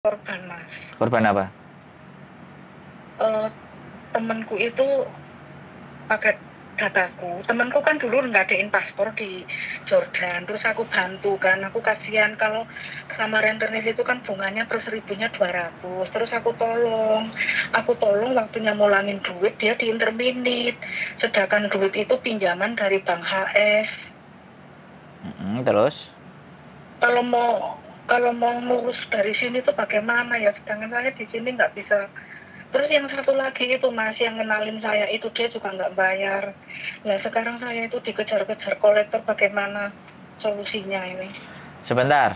korban mas korban apa uh, temanku itu paket dataku temanku kan dulu nggak adain paspor di Jordan terus aku bantu kan aku kasihan kalau sama rentenir itu kan bunganya per seribunya 200 terus aku tolong aku tolong waktunya mulangin duit dia di interminit sedangkan duit itu pinjaman dari bank HS mm -hmm, terus kalau mau kalau mau ngurus dari sini tuh bagaimana ya sedangkan saya di sini nggak bisa terus yang satu lagi itu mas yang kenalin saya itu dia juga nggak bayar nah sekarang saya itu dikejar-kejar kolektor bagaimana solusinya ini sebentar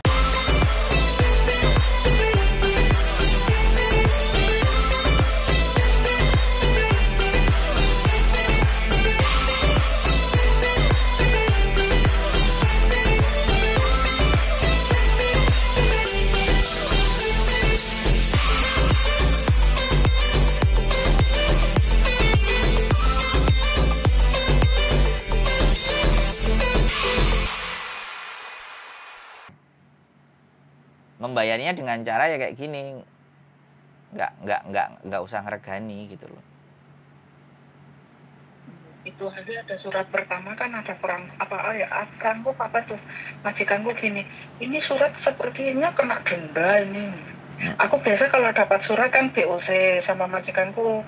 bayarnya dengan cara ya kayak gini nggak nggak nggak nggak usah ngeregani gitu loh itu aja ada surat pertama kan ada perang apa oh ya aku ah, apa tuh majikanku gini ini surat sepertinya kena denda ini ya. aku biasa kalau dapat surat kan BOC sama majikanku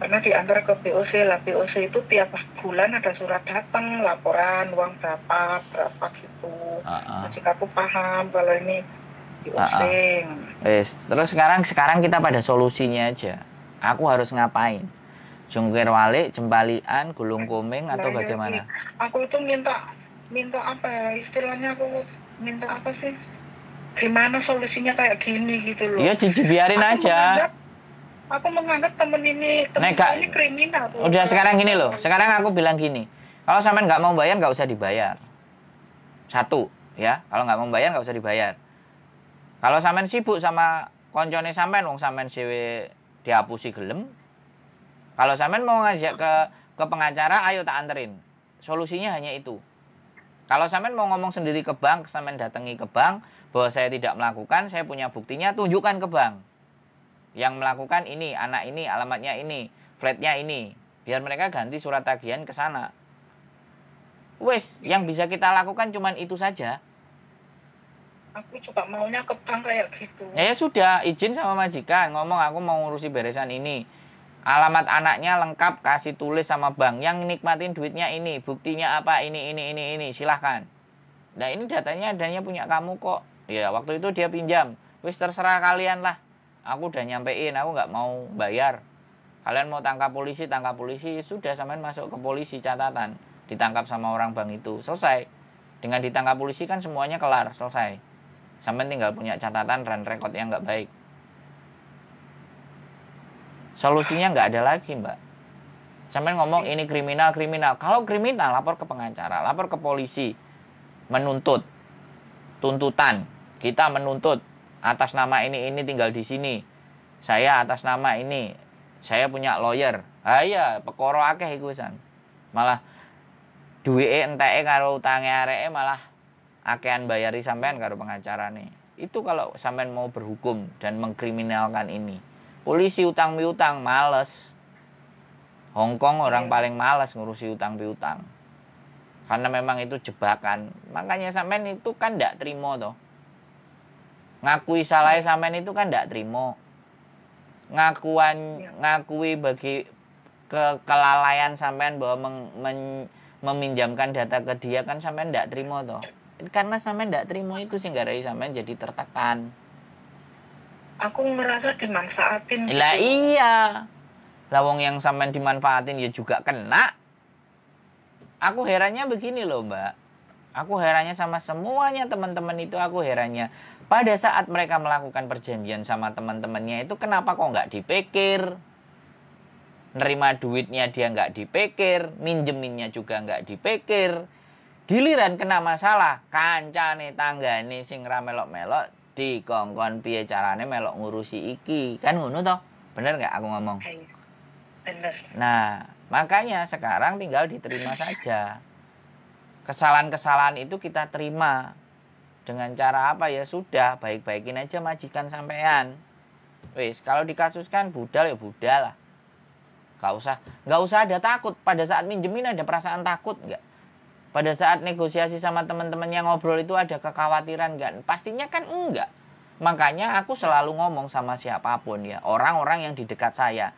karena diantar ke BOC lah BOC itu tiap bulan ada surat datang laporan uang berapa berapa gitu uh -uh. majikanku paham kalau ini diusting. Yes. Terus sekarang sekarang kita pada solusinya aja. Aku harus ngapain? Jungkir walik, jembalian, gulung kuming atau nah, iya bagaimana? Aku itu minta minta apa ya istilahnya aku minta apa sih? Gimana solusinya kayak gini gitu loh? Iya, biarin aku aja. Menganggap, aku menganggap temen ini temen Neka, ini kriminal. Tuh. Udah sekarang gini loh. Sekarang aku bilang gini. Kalau sampean nggak mau bayar nggak usah dibayar. Satu, ya. Kalau nggak mau bayar nggak usah dibayar kalau sampean sibuk sama koncone sampean wong sampean dhewe diapusi gelem. Kalau sampean mau ngajak ke ke pengacara, ayo tak anterin. Solusinya hanya itu. Kalau sampean mau ngomong sendiri ke bank, sampean datangi ke bank bahwa saya tidak melakukan, saya punya buktinya, tunjukkan ke bank. Yang melakukan ini, anak ini, alamatnya ini, flatnya ini, biar mereka ganti surat tagihan ke sana. Wes, yang bisa kita lakukan cuman itu saja aku juga maunya ke bank kayak gitu ya, ya sudah izin sama majikan ngomong aku mau ngurusi beresan ini alamat anaknya lengkap kasih tulis sama bank yang nikmatin duitnya ini buktinya apa ini ini ini ini silahkan nah ini datanya adanya punya kamu kok ya waktu itu dia pinjam wis terserah kalian lah aku udah nyampein aku nggak mau bayar kalian mau tangkap polisi tangkap polisi sudah sampean masuk ke polisi catatan ditangkap sama orang bank itu selesai dengan ditangkap polisi kan semuanya kelar selesai Sampai tinggal punya catatan run record yang nggak baik. Solusinya nggak ada lagi, Mbak. Sampai ngomong ini kriminal, kriminal. Kalau kriminal, lapor ke pengacara, lapor ke polisi, menuntut, tuntutan. Kita menuntut atas nama ini, ini tinggal di sini. Saya atas nama ini, saya punya lawyer. Ah iya, pekoro akeh ikusan. Malah duwe ente karo utange areke malah akean bayari sampean karo pengacara nih itu kalau sampean mau berhukum dan mengkriminalkan ini polisi utang piutang males Hongkong orang iya. paling males ngurusi utang piutang karena memang itu jebakan makanya sampean itu kan tidak terima toh ngakui salahnya iya. sampean itu kan tidak terima ngakuan iya. ngakui bagi ke kelalaian sampean bahwa meng, men, meminjamkan data ke dia kan sampean tidak terima toh karena sampean tidak terima itu sih nggak sampean jadi tertekan aku merasa dimanfaatin lah gitu. iya lawang yang sampean dimanfaatin ya juga kena aku herannya begini loh mbak aku herannya sama semuanya teman-teman itu aku herannya pada saat mereka melakukan perjanjian sama teman-temannya itu kenapa kok nggak dipikir nerima duitnya dia nggak dipikir minjeminnya juga nggak dipikir giliran kena masalah kancane tanggane sing ra melok-melok dikongkon piye carane melok ngurusi iki kan ngono toh bener nggak aku ngomong bener nah makanya sekarang tinggal diterima saja kesalahan-kesalahan itu kita terima dengan cara apa ya sudah baik-baikin aja majikan sampean wis kalau dikasuskan budal ya budal lah nggak usah nggak usah ada takut pada saat minjemin ada perasaan takut nggak pada saat negosiasi sama teman teman yang ngobrol itu ada kekhawatiran kan? Pastinya kan enggak. Makanya aku selalu ngomong sama siapapun ya, orang-orang yang di dekat saya.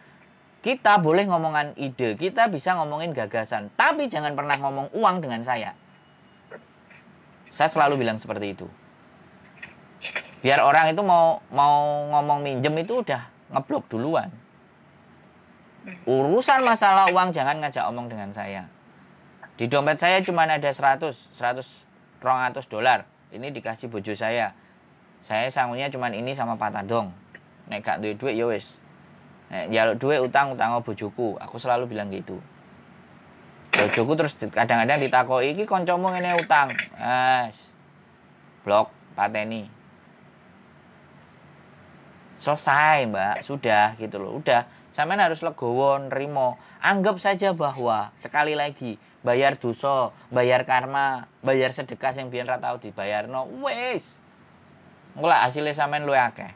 Kita boleh ngomongan ide, kita bisa ngomongin gagasan, tapi jangan pernah ngomong uang dengan saya. Saya selalu bilang seperti itu. Biar orang itu mau mau ngomong minjem itu udah ngeblok duluan. Urusan masalah uang jangan ngajak omong dengan saya di dompet saya cuma ada 100, 100, 200 dolar. Ini dikasih bojo saya. Saya sanggupnya cuma ini sama Tadong. Nek gak duit duit ya yowes Nek jaluk duit utang utang bojoku. Aku selalu bilang gitu. Bojoku terus kadang-kadang ditakoi iki kancamu ngene utang. As. Blok pateni. Selesai, Mbak. Sudah gitu loh. Udah. Sampean harus legowo rimo. Anggap saja bahwa sekali lagi bayar dosa, bayar karma, bayar sedekah yang biar tahu tau No No, Engko lak hasilnya samain lu akeh.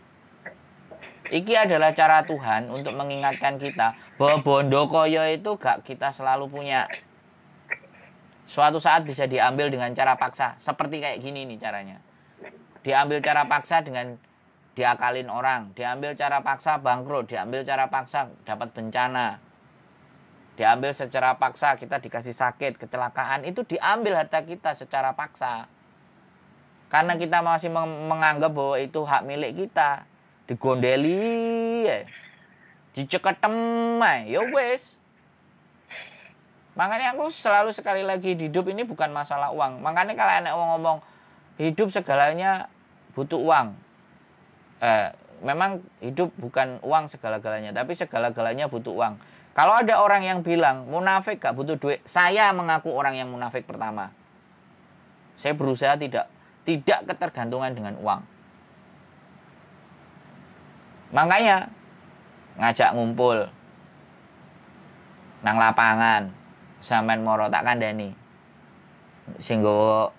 Iki adalah cara Tuhan untuk mengingatkan kita bahwa bondo koyo itu gak kita selalu punya. Suatu saat bisa diambil dengan cara paksa, seperti kayak gini nih caranya. Diambil cara paksa dengan diakalin orang, diambil cara paksa bangkrut, diambil cara paksa dapat bencana, diambil secara paksa, kita dikasih sakit, kecelakaan, itu diambil harta kita secara paksa. Karena kita masih menganggap bahwa itu hak milik kita. Digondeli, diceketem, ya, ya. ya wes. Makanya aku selalu sekali lagi hidup ini bukan masalah uang. Makanya kalau anak uang ngomong hidup segalanya butuh uang. Eh, memang hidup bukan uang segala-galanya, tapi segala-galanya butuh uang. Kalau ada orang yang bilang munafik gak butuh duit, saya mengaku orang yang munafik pertama. Saya berusaha tidak tidak ketergantungan dengan uang. Makanya ngajak ngumpul nang lapangan sampean moro tak kandani. Sing gowo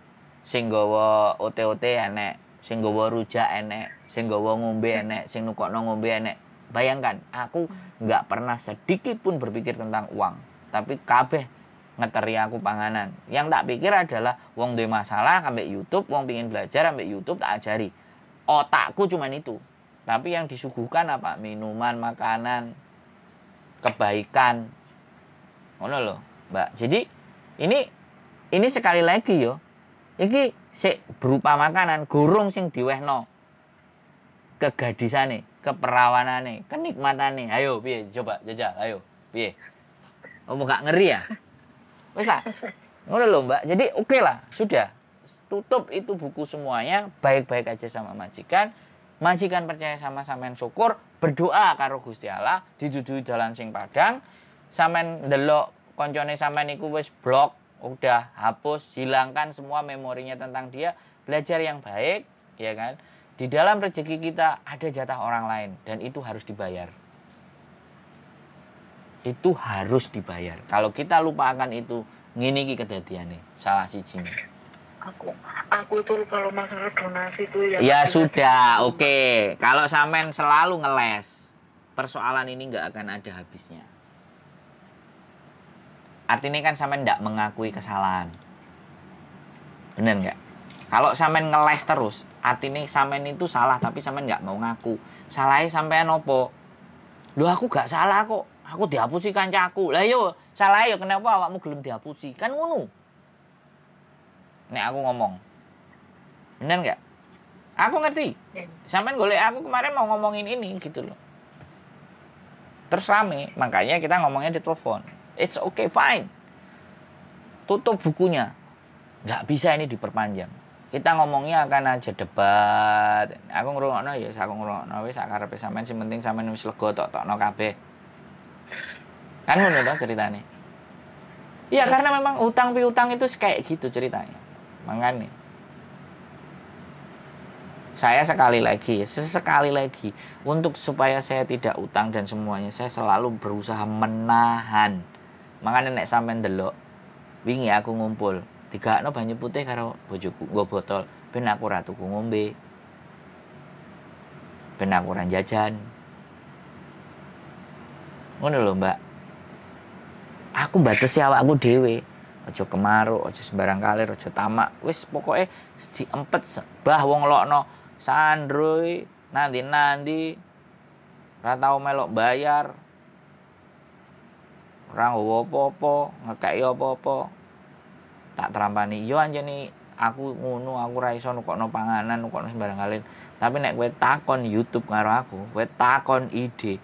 sing gowo ote-ote enek, sing gowo rujak enek, sing gowo ngombe enek, sing nukokno ngombe enek. Bayangkan, aku nggak pernah sedikit pun berpikir tentang uang, tapi kabeh ngeteri aku panganan. Yang tak pikir adalah wong duwe masalah ambek YouTube, wong pingin belajar ambek YouTube tak ajari. Otakku cuman itu. Tapi yang disuguhkan apa? Minuman, makanan, kebaikan. Ngono loh, Mbak. Jadi ini ini sekali lagi yo. Iki sik berupa makanan, gorong sing diwehno kegadisane Keperawanan nih, kenikmatan nih. Ayo piye coba jajal, ayo piye. Kamu gak ngeri ya? Bisa. Ah. Ngono loh, Mbak. Jadi oke okay lah, sudah. Tutup itu buku semuanya, baik-baik aja sama majikan. Majikan percaya sama samen syukur, berdoa karo Gusti Allah, diduduhi jalan sing padang. Samen delok, koncone samen iku wis blok, udah hapus, hilangkan semua memorinya tentang dia, belajar yang baik, ya kan? Di dalam rezeki kita ada jatah orang lain dan itu harus dibayar. Itu harus dibayar. Kalau kita lupa akan itu, ngini ki kedadiannya, salah si jini. Aku, aku itu lupa lo masalah donasi itu ya. Ya sudah, oke. Okay. Kalau samen selalu ngeles, persoalan ini nggak akan ada habisnya. Artinya kan samen nggak mengakui kesalahan. Bener nggak? Kalau sampean ngeles terus, artinya sampean itu salah tapi sampean nggak mau ngaku. Salahnya sampean opo? Lu aku nggak salah kok. Aku dihapusi kancaku. Lah yo, iya, salah yo iya, kenapa awakmu gelem dihapusi? Kan ngono. Nek aku ngomong. Bener nggak? Aku ngerti. Iya. Sampean boleh aku kemarin mau ngomongin ini gitu loh. Terus rame, makanya kita ngomongnya di telepon. It's okay, fine. Tutup bukunya. Nggak bisa ini diperpanjang kita ngomongnya akan aja debat aku ngrungokno ya aku ngrungokno wis sak karepe sampean sing penting sampean wis lego tok tokno kabeh kan ngono to ceritanya Iya karena memang utang pi utang itu kayak gitu ceritanya. mengani. Saya sekali lagi, sesekali lagi untuk supaya saya tidak utang dan semuanya saya selalu berusaha menahan. Makanya nek sampean delok wingi aku ngumpul tiga no banyu putih karo bojoku gua botol ben aku ratu ku ngombe ben aku ran jajan ngono lho Mbak aku batasi awakku dewe ojo kemaruk ojo sembarang kali ojo tamak wis sedih empat bah wong no sandroi nanti-nanti ratau melok bayar orang nggowo apa-apa apa tak terampani yo nih. aku ngono aku raiso nukok no panganan no sembarang kalian tapi nek gue takon YouTube ngaruh aku Gue takon ide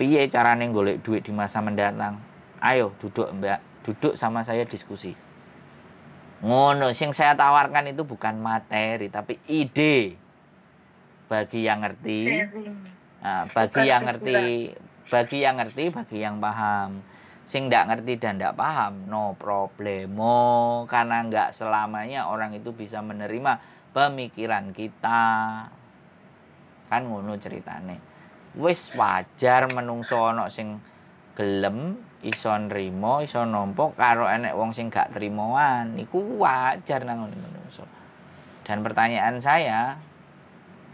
piye cara neng golek duit di masa mendatang ayo duduk mbak duduk sama saya diskusi ngono sing saya tawarkan itu bukan materi tapi ide bagi yang ngerti ah, bagi yang ngerti bagi yang ngerti bagi yang paham sing ndak ngerti dan ndak paham no problemo karena nggak selamanya orang itu bisa menerima pemikiran kita kan ngono ceritane wis wajar menungso ana sing gelem iso nrimo iso nompok karo enek wong sing gak trimoan iku wajar nang menungso dan pertanyaan saya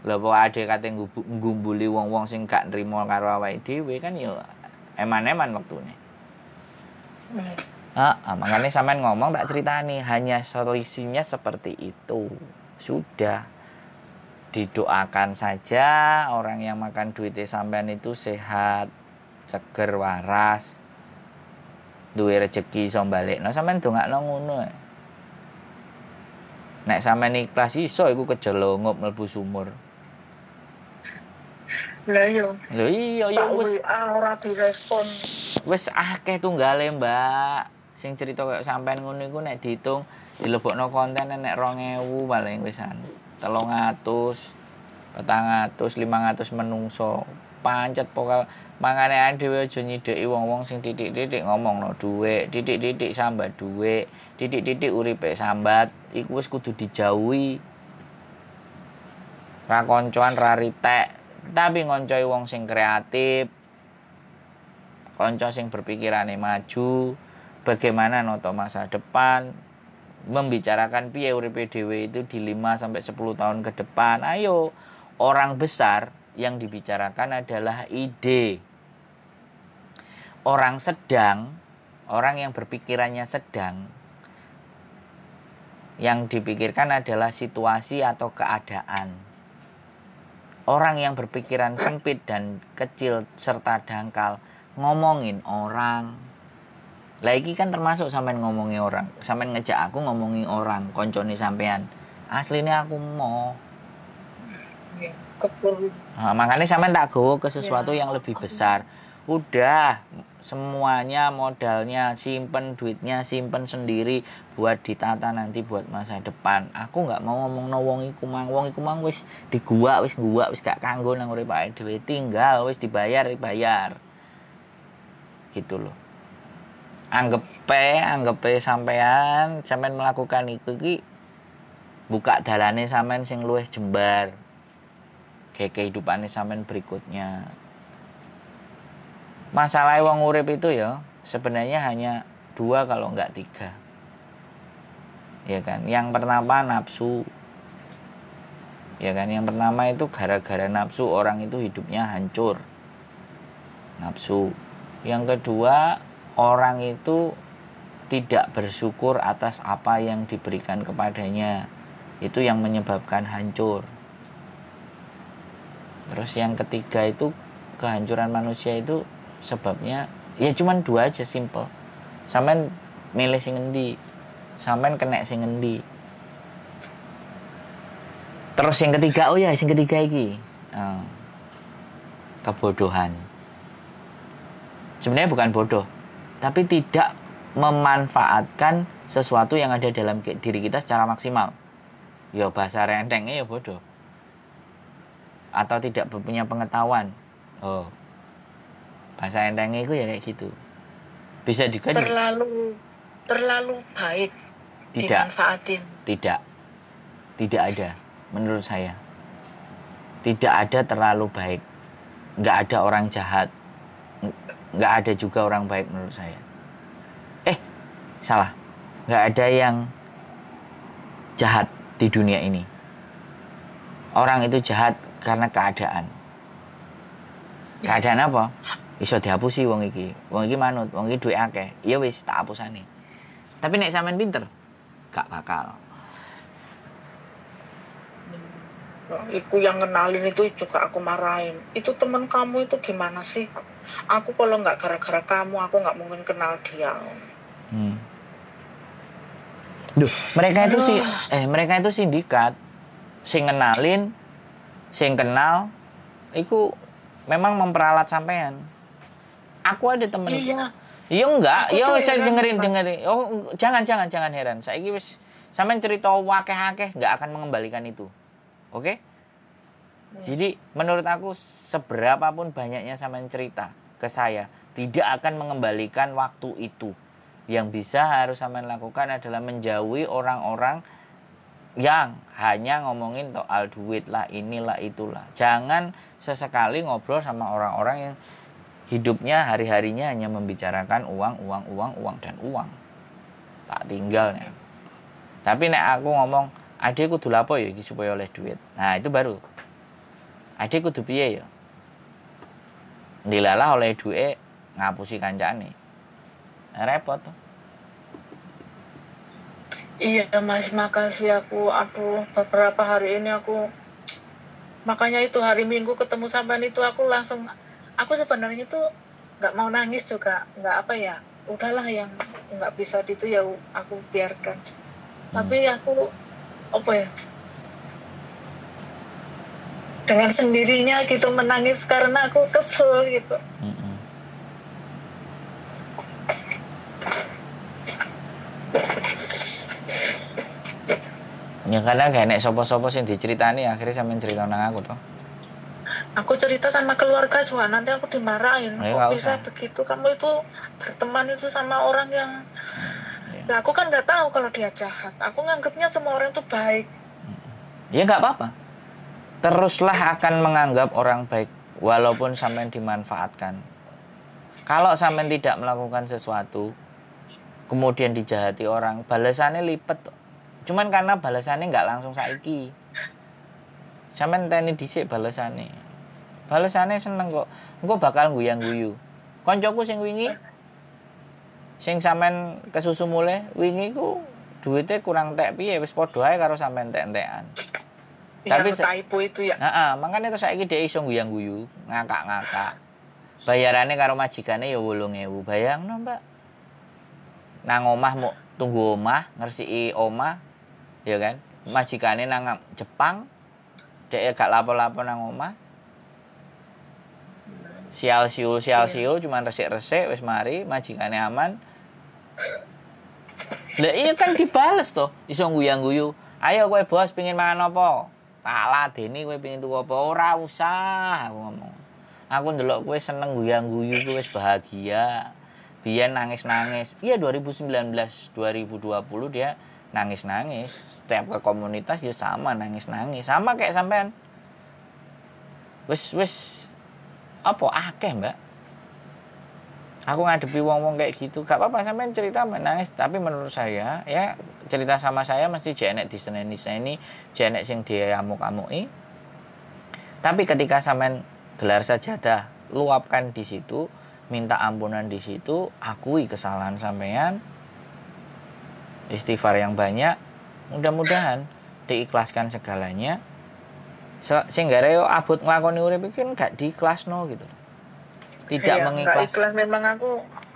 lho kok ade kate ngumbuli wong-wong sing gak nrimo karo awake dhewe kan ya eman-eman waktune Ah, ah, makanya sampean ngomong tak cerita nih hanya selisihnya seperti itu. Sudah didoakan saja orang yang makan duitnya sampean itu sehat, seger, waras, duit rejeki iso no sampean nggak ngono. Eh. Nek sampean ikhlas iso iku kejelo ngop sumur. Lah iya. Lho iya ya wis ah, ora direspon. Wis akeh tunggale, Mbak. Sing cerita koyo sampean ngono iku nek diitung dilebokno konten nek 2000 paling wisan. 300, 400, 500 menungso. Pancet pokok mangane ae dhewe aja nyidheki wong-wong sing titik-titik ngomongno dhuwit, titik-titik sambat dhuwit, titik-titik uripe sambat iku wis kudu dijauhi. Ra koncoan ra ritek tapi ngoncoi wong sing kreatif, konco sing berpikiran yang maju, bagaimana noto masa depan, membicarakan piye uripe dhewe itu di 5 sampai 10 tahun ke depan. Ayo, orang besar yang dibicarakan adalah ide. Orang sedang, orang yang berpikirannya sedang, yang dipikirkan adalah situasi atau keadaan. Orang yang berpikiran sempit dan kecil serta dangkal ngomongin orang. Lah iki kan termasuk sampean ngomongi orang. Sampean ngejak aku ngomongi orang, koncone sampean. Asline aku mau. Iya, nah, makanya sampean tak gowo ke sesuatu iya. yang lebih besar udah semuanya modalnya simpen duitnya simpen sendiri buat ditata nanti buat masa depan aku nggak mau ngomong no wong iku mang wong iku mang wis di gua wis gua wis gak kanggo nang urip dhewe tinggal wis dibayar dibayar ya gitu loh anggepe anggepe sampean sampean melakukan iku iki buka dalane sampean sing luwih jembar kayak kehidupannya sampean berikutnya masalah wong urip itu ya sebenarnya hanya dua kalau nggak tiga ya kan yang pertama nafsu ya kan yang pertama itu gara-gara nafsu orang itu hidupnya hancur nafsu yang kedua orang itu tidak bersyukur atas apa yang diberikan kepadanya itu yang menyebabkan hancur terus yang ketiga itu kehancuran manusia itu sebabnya ya cuman dua aja simple sampean milih sing endi sampean kena sing endi terus yang ketiga oh ya sing ketiga iki eh, kebodohan sebenarnya bukan bodoh tapi tidak memanfaatkan sesuatu yang ada dalam diri kita secara maksimal ya bahasa rentengnya ya bodoh atau tidak punya pengetahuan oh bahasa entengnya itu ya kayak gitu bisa juga terlalu terlalu baik tidak dimanfaatin tidak tidak ada menurut saya tidak ada terlalu baik nggak ada orang jahat nggak ada juga orang baik menurut saya eh salah nggak ada yang jahat di dunia ini orang itu jahat karena keadaan keadaan apa iso dihapusi wong iki wong iki manut wong iki duwe akeh iya wis tak hapusane tapi nek sampean pinter gak bakal Iku yang kenalin itu juga aku marahin. Itu teman kamu itu gimana sih? Aku kalau nggak gara-gara kamu, aku nggak mungkin kenal dia. Hmm. Duh, mereka itu sih, eh mereka itu sindikat, sing kenalin, sing kenal, itu memang memperalat sampean. Aku ada temen. Iya. Iya, iya enggak, iya saya dengerin mas. dengerin. Oh, jangan jangan jangan heran. Saya wis sampe cerita wakeh-akeh nggak akan mengembalikan itu. Oke? Okay? Iya. Jadi menurut aku seberapa pun banyaknya yang cerita ke saya, tidak akan mengembalikan waktu itu. Yang bisa harus yang lakukan adalah menjauhi orang-orang yang hanya ngomongin soal duit lah inilah itulah jangan sesekali ngobrol sama orang-orang yang hidupnya hari-harinya hanya membicarakan uang, uang, uang, uang dan uang. Tak tinggalnya. Tapi nek aku ngomong, adik kudu lapo ya iki supaya oleh duit." Nah, itu baru. Adik kudu piye ya? Dilalah oleh duit ngapusi kancane. Repot tuh. Iya mas, makasih aku. Aku beberapa hari ini aku makanya itu hari Minggu ketemu sampean itu aku langsung aku sebenarnya tuh nggak mau nangis juga nggak apa ya udahlah yang nggak bisa itu ya aku biarkan hmm. tapi aku apa ya dengan sendirinya gitu menangis karena aku kesel gitu hmm. ya kadang gak enak sopo-sopo sih diceritani akhirnya sampe cerita nang aku tuh aku cerita sama keluarga juga nanti aku dimarahin Ayo, kok bisa kan? begitu kamu itu berteman itu sama orang yang ya. aku kan nggak tahu kalau dia jahat aku nganggapnya semua orang itu baik hmm. ya nggak apa-apa teruslah akan menganggap orang baik walaupun sampean dimanfaatkan kalau sampean tidak melakukan sesuatu kemudian dijahati orang balasannya lipet cuman karena balasannya nggak langsung saiki sampean tani disik balasannya balesane seneng kok engko bakal guyang guyu koncoku sing wingi sing sampean kesusu mulai wingi ku duitnya kurang tek piye wis padha ae karo sampean tek-tekan iya, tapi typo itu ya ah makanya terus saiki dhek iso guyang guyu ngakak-ngakak bayarannya karo majikane ya 8000 bayangno Mbak nang omah mau tunggu omah ngersiki omah ya kan majikane nang Jepang dia gak lapor-lapor nang omah sial siul sial iya. siul cuman resik resik wes mari majikannya aman lah iya kan dibales toh iso guyang guyu ayo gue bos pingin makan apa kalah dene gue pingin tuh apa ora usah aku ngomong aku ndelok gue seneng guyang guyu gue bahagia biar nangis-nangis iya 2019 2020 dia nangis-nangis setiap ke komunitas ya sama nangis-nangis sama kayak sampean Wes wes apa akeh mbak aku ngadepi wong-wong kayak gitu gak apa-apa sampean cerita menangis tapi menurut saya ya cerita sama saya mesti jenek di seneni ini jenek sing dia kamu kamu tapi ketika sampean gelar saja dah, luapkan di situ minta ampunan di situ akui kesalahan sampean istighfar yang banyak mudah-mudahan diikhlaskan segalanya sehingga reo abut yo abot nglakoni urip iki kan gak no gitu tidak iya, mengikhlas gak ikhlas memang aku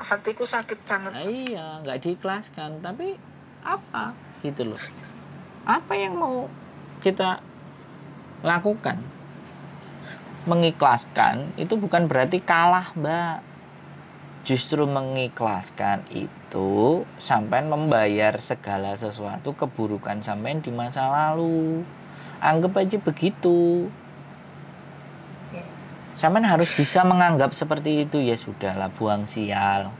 hatiku sakit banget nah, iya nggak diikhlaskan tapi apa gitu loh apa yang mau kita lakukan mengikhlaskan itu bukan berarti kalah mbak justru mengikhlaskan itu sampai membayar segala sesuatu keburukan sampai di masa lalu anggap aja begitu Sama harus bisa menganggap seperti itu ya sudahlah buang sial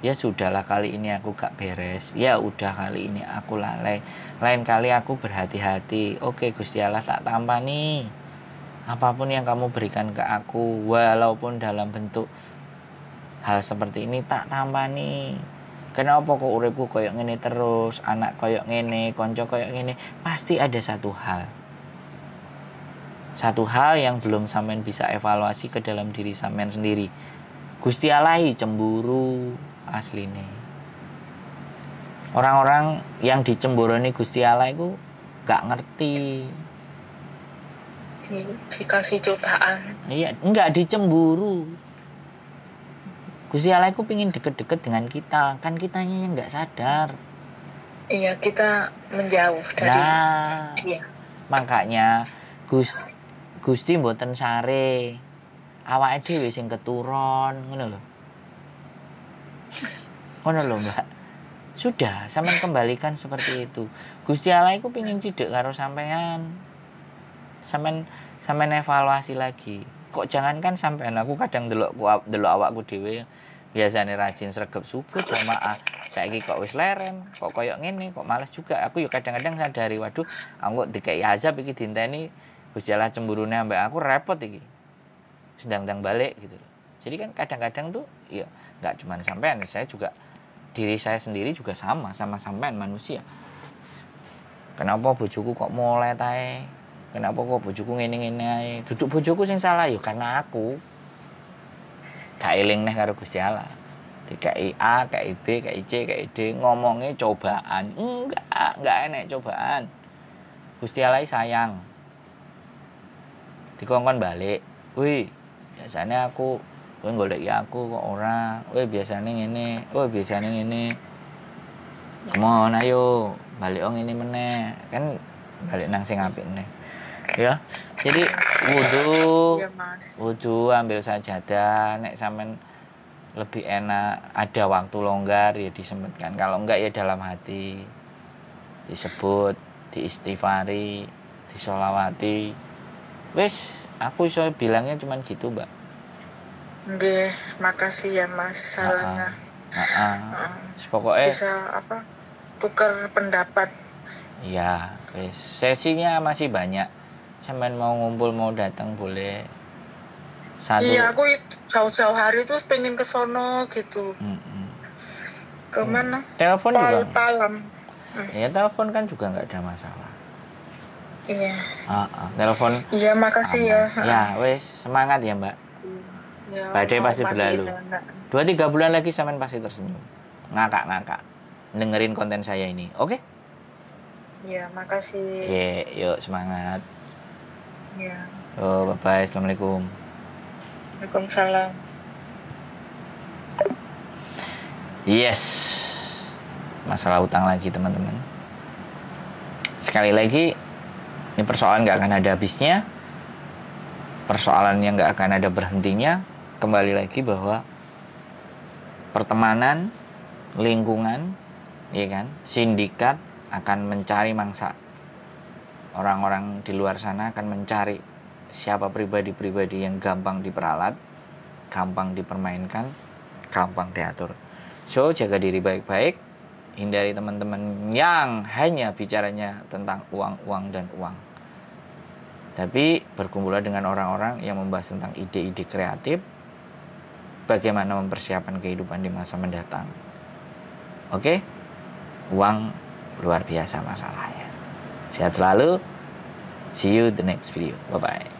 ya sudahlah kali ini aku gak beres ya udah kali ini aku lalai lain kali aku berhati-hati oke Gusti Allah tak nih. apapun yang kamu berikan ke aku walaupun dalam bentuk hal seperti ini tak tambah nih. kenapa kok uripku koyok ngene terus anak koyok ngene konco koyok ngene pasti ada satu hal satu hal yang belum samen bisa evaluasi ke dalam diri samen sendiri Gusti Allahi cemburu asline orang-orang yang dicemburuni Gusti Allah itu gak ngerti di, hmm, dikasih cobaan iya enggak dicemburu Gusti Allah itu pingin deket-deket dengan kita kan kitanya yang nggak sadar iya kita menjauh dari nah, dia makanya Gusti Gusti mboten sare. Awake dhewe sing keturon, ngono lho. Ngono lho, Mbak. Sudah, sampean kembalikan seperti itu. Gusti Allah iku pengin cidek karo sampean. Sampean sampean evaluasi lagi. Kok jangankan sampean aku kadang delok delok awakku dhewe biasanya rajin sregep sugih jamaah saiki kok wis leren kok koyok ngene kok males juga aku yuk kadang-kadang sadari waduh aku dikai azab iki ini. Gusti Allah nih ambek aku repot iki. Sedang-sedang balik gitu loh. Jadi kan kadang-kadang tuh ya nggak cuma sampean, saya juga diri saya sendiri juga sama sama sampean manusia. Kenapa bojoku kok mulai tae? Kenapa kok bojoku ngene-ngene ae? Duduk bojoku sing salah ya karena aku gak eling neh karo Gusti Allah. KI A, KI B, KI C, KI D ngomongnya cobaan. Enggak, enggak enak cobaan. Gusti Allah sayang dikongkon balik wih biasanya aku wih golek lagi iya aku kok ora wih biasanya ini wih biasanya ini kemon ayo balik ong ini meneh kan balik nang sing apik nih ya jadi wudhu iya, wudhu ambil sajadah nek samen lebih enak ada waktu longgar ya disebutkan, kalau enggak ya dalam hati disebut diistighfari disolawati wes aku iso bilangnya cuman gitu mbak Nggih, makasih ya Mas salahnya. Pokoknya bisa apa? Tukar pendapat. Ya, wes Sesinya masih banyak. Cuman mau ngumpul mau datang boleh. Satu. Iya, aku jauh-jauh hari tuh pengen ke sono gitu. Mm -mm. Kemana? Telepon Pal juga. Palam. Mm. Ya telepon kan juga nggak ada masalah. Iya. Uh, uh, telepon. Iya, makasih ya. Ya, wes semangat ya, Mbak. Hmm. Ya, Badai pasti berlalu. Ya, Dua tiga bulan lagi sampean pasti tersenyum. Ngakak ngakak. Dengerin konten saya ini, oke? Okay? Ya, makasih. Ye, iya, yuk semangat. Iya. Oh, bye bye. Assalamualaikum. Waalaikumsalam. Yes. Masalah utang lagi, teman-teman. Sekali lagi, ini persoalan nggak akan ada habisnya persoalan yang nggak akan ada berhentinya kembali lagi bahwa pertemanan lingkungan ya kan sindikat akan mencari mangsa orang-orang di luar sana akan mencari siapa pribadi-pribadi yang gampang diperalat gampang dipermainkan gampang diatur so jaga diri baik-baik hindari teman-teman yang hanya bicaranya tentang uang-uang dan uang tapi berkumpullah dengan orang-orang yang membahas tentang ide-ide kreatif, bagaimana mempersiapkan kehidupan di masa mendatang. Oke, uang luar biasa masalahnya. Sehat selalu. See you the next video. Bye-bye.